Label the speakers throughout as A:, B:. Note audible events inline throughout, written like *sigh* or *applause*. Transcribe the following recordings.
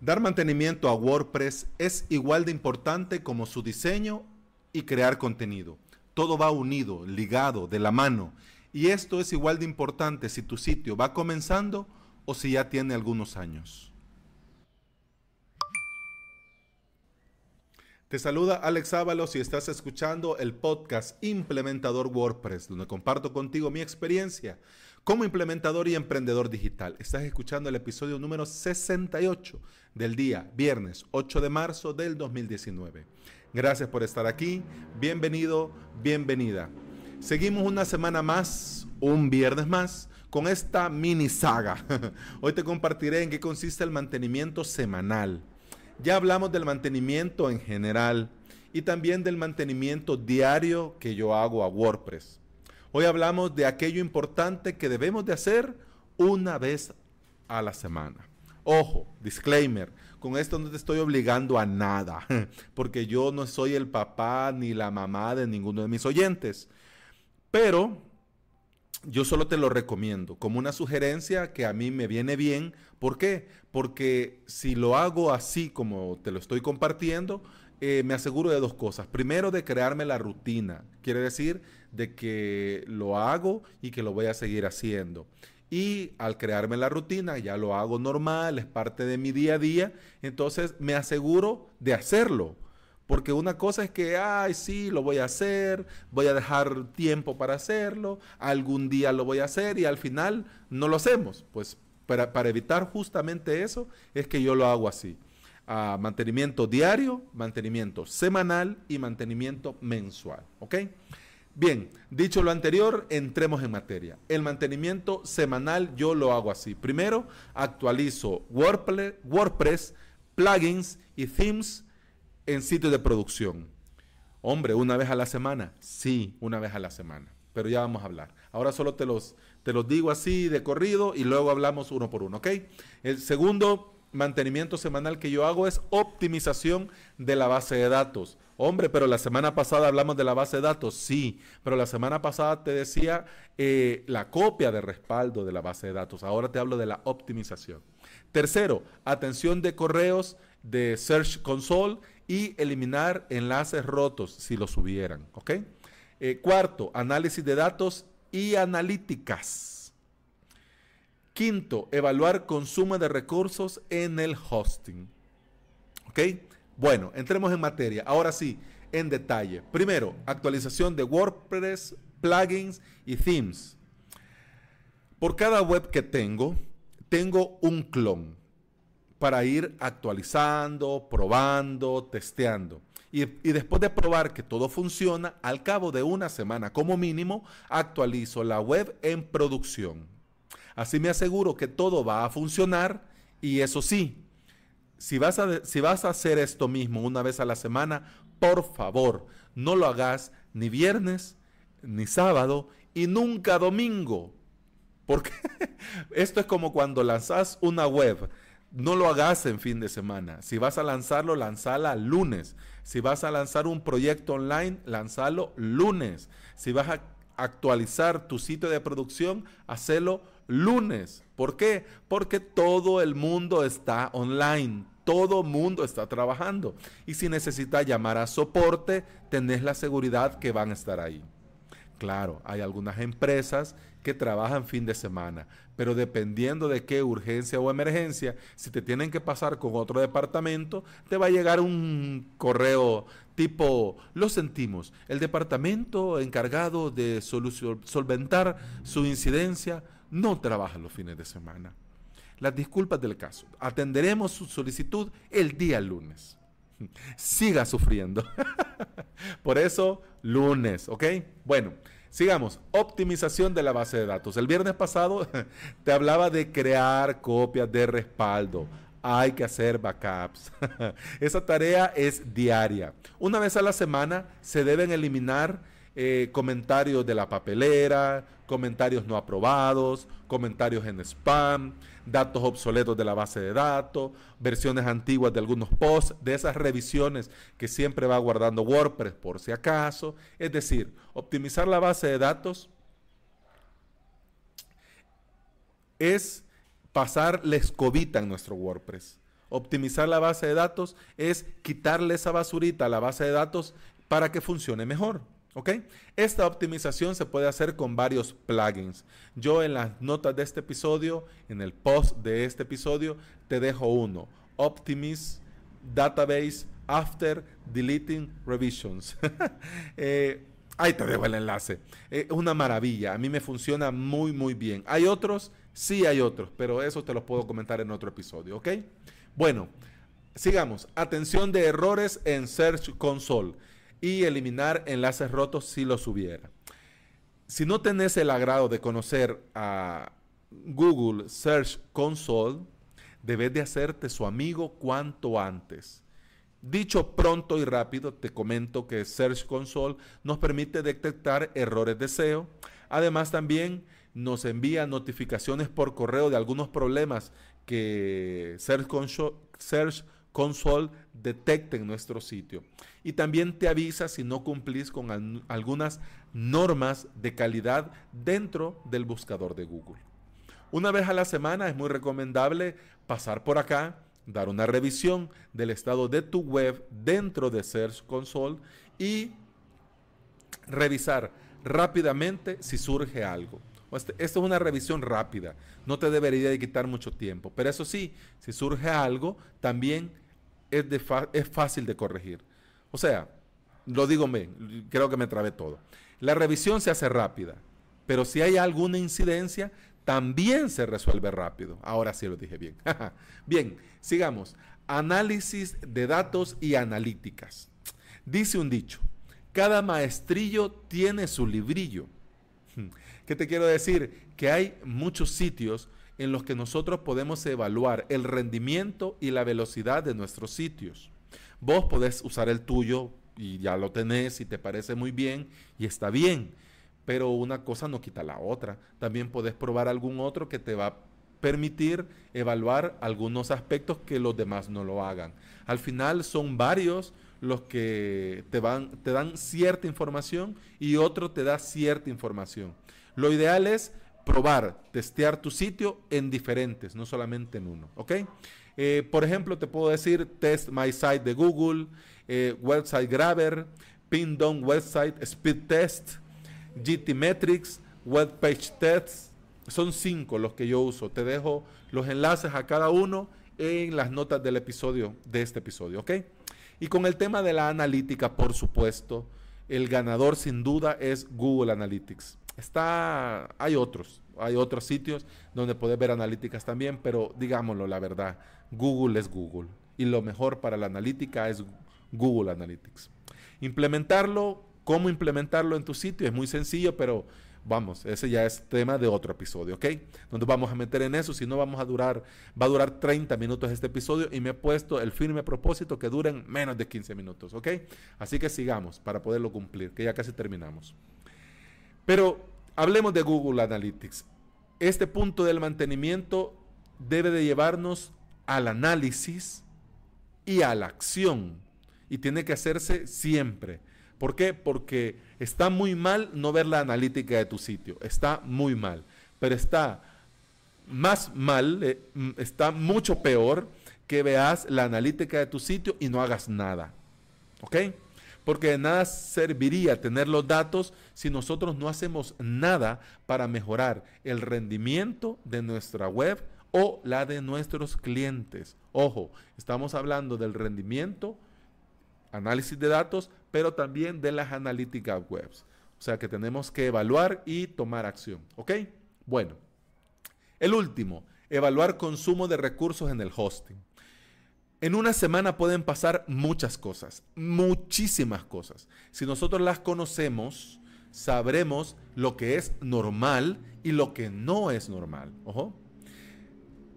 A: Dar mantenimiento a WordPress es igual de importante como su diseño y crear contenido. Todo va unido, ligado, de la mano. Y esto es igual de importante si tu sitio va comenzando o si ya tiene algunos años. Te saluda Alex Ábalos y estás escuchando el podcast Implementador WordPress, donde comparto contigo mi experiencia como implementador y emprendedor digital. Estás escuchando el episodio número 68 del día, viernes 8 de marzo del 2019. Gracias por estar aquí, bienvenido, bienvenida. Seguimos una semana más, un viernes más, con esta mini saga. *laughs* Hoy te compartiré en qué consiste el mantenimiento semanal ya hablamos del mantenimiento en general y también del mantenimiento diario que yo hago a WordPress. Hoy hablamos de aquello importante que debemos de hacer una vez a la semana. Ojo, disclaimer, con esto no te estoy obligando a nada, *laughs* porque yo no soy el papá ni la mamá de ninguno de mis oyentes. Pero yo solo te lo recomiendo como una sugerencia que a mí me viene bien. ¿Por qué? Porque si lo hago así como te lo estoy compartiendo, eh, me aseguro de dos cosas. Primero, de crearme la rutina. Quiere decir de que lo hago y que lo voy a seguir haciendo. Y al crearme la rutina, ya lo hago normal, es parte de mi día a día. Entonces me aseguro de hacerlo porque una cosa es que, ay, sí, lo voy a hacer, voy a dejar tiempo para hacerlo, algún día lo voy a hacer y al final no lo hacemos. Pues para, evitar justamente eso es que yo lo hago así. Ah, mantenimiento diario, mantenimiento semanal y mantenimiento mensual. ¿Ok? Bien, dicho lo anterior, entremos en materia. El mantenimiento semanal yo lo hago así. Primero, actualizo WordPress plugins y themes en sitios de producción. Hombre, una vez a la semana. Sí, una vez a la semana. Pero ya vamos a hablar. Ahora solo te los, te los digo así de corrido y luego hablamos uno por uno, ¿ok? El segundo mantenimiento semanal que yo hago es optimización de la base de datos. Hombre, pero la semana pasada hablamos de la base de datos, sí, pero la semana pasada te decía eh, la copia de respaldo de la base de datos, ahora te hablo de la optimización. Tercero, atención de correos de Search Console y eliminar enlaces rotos si los hubieran. Eh, cuarto, análisis de datos y analíticas. Quinto, evaluar consumo de recursos en el hosting. Bueno, entremos en materia. Ahora sí, en detalle. Primero, actualización de WordPress, plugins y themes. Por cada web que tengo, tengo un clon para ir actualizando, probando, testeando. Y, después de probar que todo funciona, al cabo de una semana como mínimo, actualizo la web en producción. Así me aseguro que todo va a funcionar y eso sí, si vas a, si vas a hacer esto mismo una vez a la semana, por favor, no lo hagas ni viernes, ni sábado y nunca domingo. Porque *laughs* esto es como cuando lanzas una web no lo hagas en fin de semana. Si vas a lanzarlo, lanzala lunes. Si vas a lanzar un proyecto online, lanzalo lunes. Si vas a actualizar tu sitio de producción, hacelo lunes. ¿Por qué? Porque todo el mundo está online. Todo mundo está trabajando. Y si necesitas llamar a soporte, tenés la seguridad que van a estar ahí. Claro, hay algunas empresas que trabajan fin de semana, pero dependiendo de qué urgencia o emergencia, si te tienen que pasar con otro departamento, te va a llegar un correo tipo, lo sentimos, el departamento encargado de solventar su incidencia no trabaja los fines de semana. Las disculpas del caso. Atenderemos su solicitud el día lunes. *laughs* Siga sufriendo. *laughs* *laughs* Por eso, lunes, ¿ok? Bueno, sigamos. Optimización de la base de datos. El viernes pasado *laughs* te hablaba de crear copias de respaldo. Hay que hacer backups. *laughs* Esa tarea es diaria. Una vez a la semana se deben eliminar eh, comentarios de la papelera, comentarios no aprobados, comentarios en spam, datos obsoletos de la base de datos, versiones antiguas de algunos posts, de esas revisiones que siempre va guardando WordPress por si acaso. Es decir, optimizar la base de datos es pasar la escobita en nuestro WordPress. Optimizar la base de datos es quitarle esa basurita a la base de datos para que funcione mejor. Esta optimización se puede hacer con varios plugins. Yo en las notas de este episodio, en el post de este episodio, te dejo uno. Optimis Database After Deleting Revisions. *laughs* Eh, ahí te dejo el enlace. Es eh, una maravilla. A mí me funciona muy, muy bien. ¿Hay otros? Sí, hay otros, pero eso te los puedo comentar en otro episodio, ¿ok? Bueno, sigamos. Atención de errores en Search Console y eliminar enlaces rotos si los hubiera. Si no tenés el agrado de conocer a Google Search Console, debes de hacerte su amigo cuanto antes. Dicho pronto y rápido, te comento que Search Console nos permite detectar errores de SEO. Además, también nos envía notificaciones por correo de algunos problemas que Search Console, Search Console detecta en nuestro sitio. Y también te avisa si no cumplís con algunas normas de calidad dentro del buscador de Google. Una vez a la semana es muy recomendable pasar por acá, dar una revisión del estado de tu web dentro de Search Console y revisar rápidamente si surge algo. Este, esto es una revisión rápida, no te debería de quitar mucho tiempo, pero eso sí, si surge algo, también es, de es fácil de corregir. O sea, lo digo bien, creo que me trabé todo. La revisión se hace rápida, pero si hay alguna incidencia, también se resuelve rápido. Ahora sí lo dije bien. *laughs* bien, sigamos. Análisis de datos y analíticas. Dice un dicho, cada maestrillo tiene su librillo *laughs* ¿Qué te quiero decir? Que hay muchos sitios en los que nosotros podemos evaluar el rendimiento y la velocidad de nuestros sitios. Vos podés usar el tuyo y ya lo tenés y te parece muy bien y está bien, pero una cosa no quita la otra. También podés probar algún otro que te va a permitir evaluar algunos aspectos que los demás no lo hagan. Al final son varios los que te, te dan cierta información y otro te da cierta información. Lo ideal es probar, testear tu sitio en diferentes, no solamente en uno, ¿ok? Eh, por ejemplo, te puedo decir Test My Site de Google, eh, Website Grabber, Pin Down Website, Speed Test, GT Metrics, Web Page Test. Son cinco los que yo uso. Te dejo los enlaces a cada uno en las notas del episodio, de este episodio, ¿ok? Y con el tema de la analítica, por supuesto, el ganador sin duda es Google Analytics. Está, hay otros, hay otros sitios donde puedes ver analíticas también, pero digámoslo la verdad, Google es Google y lo mejor para la analítica es Google Analytics. Implementarlo, cómo implementarlo en tu sitio es muy sencillo, pero vamos, ese ya es tema de otro episodio, ¿ok? No nos vamos a meter en eso, si no vamos a durar, va a durar 30 minutos este episodio y me he puesto el firme propósito que duren menos de 15 minutos, ¿ok? Así que sigamos para poderlo cumplir, que ya casi terminamos. Pero hablemos de Google Analytics. Este punto del mantenimiento debe de llevarnos al análisis y a la acción y tiene que hacerse siempre. ¿Por qué? Porque está muy mal no ver la analítica de tu sitio, está muy mal, pero está más mal, eh, está mucho peor que veas la analítica de tu sitio y no hagas nada. ¿Ok? Porque de nada serviría tener los datos si nosotros no hacemos nada para mejorar el rendimiento de nuestra web o la de nuestros clientes. Ojo, estamos hablando del rendimiento análisis de datos, pero también de las analíticas webs. O sea que tenemos que evaluar y tomar acción. ¿Ok? Bueno, el último, evaluar consumo de recursos en el hosting. En una semana pueden pasar muchas cosas, muchísimas cosas. Si nosotros las conocemos, sabremos lo que es normal y lo que no es normal. Ojo.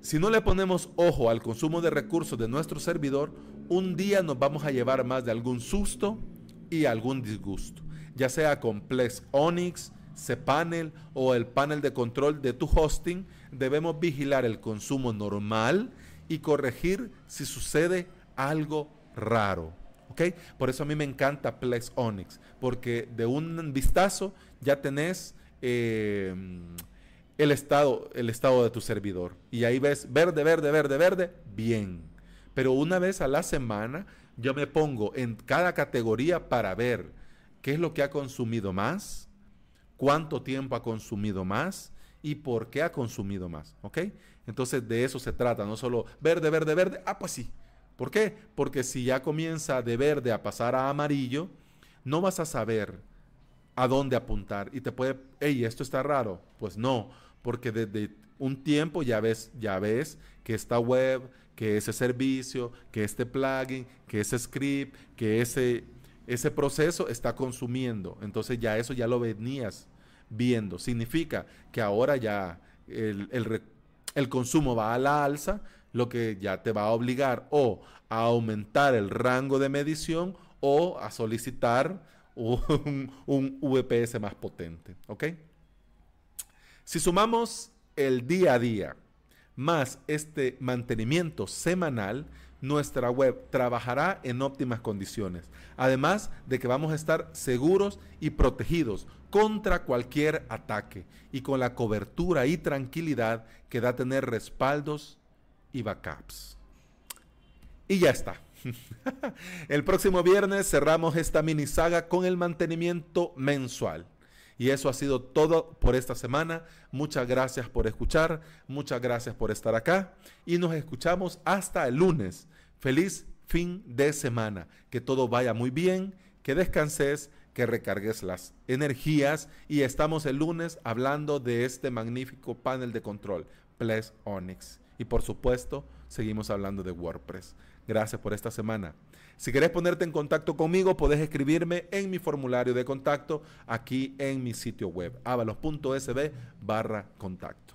A: Si no le ponemos ojo al consumo de recursos de nuestro servidor, un día nos vamos a llevar más de algún susto y algún disgusto, ya sea con Plex Onyx, cPanel o el panel de control de tu hosting, debemos vigilar el consumo normal y corregir si sucede algo raro. ¿ok? Por eso a mí me encanta Plex Onyx, porque de un vistazo ya tenés eh, el estado, el estado de tu servidor. Y ahí ves verde, verde, verde, verde, bien. Pero una vez a la semana yo me pongo en cada categoría para ver qué es lo que ha consumido más, cuánto tiempo ha consumido más y por qué ha consumido más. ¿Ok? Entonces de eso se trata, no solo verde, verde, verde. Ah, pues sí. ¿Por qué? Porque si ya comienza de verde a pasar a amarillo, no vas a saber a dónde apuntar y te puede, hey, esto está raro. Pues no, porque desde un tiempo ya ves, ya ves que esta web, que ese servicio, que este plugin, que ese script, que ese, proceso está consumiendo. Entonces ya eso ya lo venías viendo. Significa que ahora ya el, consumo va a la alza, lo que ya te va a obligar o a aumentar el rango de medición o a solicitar *laughs* un, un VPS más potente. ¿Ok? Si sumamos el día a día más este mantenimiento semanal, nuestra web trabajará en óptimas condiciones. Además de que vamos a estar seguros y protegidos contra cualquier ataque y con la cobertura y tranquilidad que da tener respaldos y backups. Y ya está. *laughs* el próximo viernes cerramos esta mini saga con el mantenimiento mensual. Y eso ha sido todo por esta semana. Muchas gracias por escuchar, muchas gracias por estar acá y nos escuchamos hasta el lunes. Feliz fin de semana. Que todo vaya muy bien, que descanses, que recargues las energías y estamos el lunes hablando de este magnífico panel de control, Ples Onyx. Y por supuesto, seguimos hablando de WordPress. Gracias por esta semana. Si querés ponerte en contacto conmigo, podés escribirme en mi formulario de contacto aquí en mi sitio web, avalos.sb barra contacto.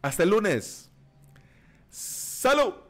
A: Hasta el lunes. ¡Salud!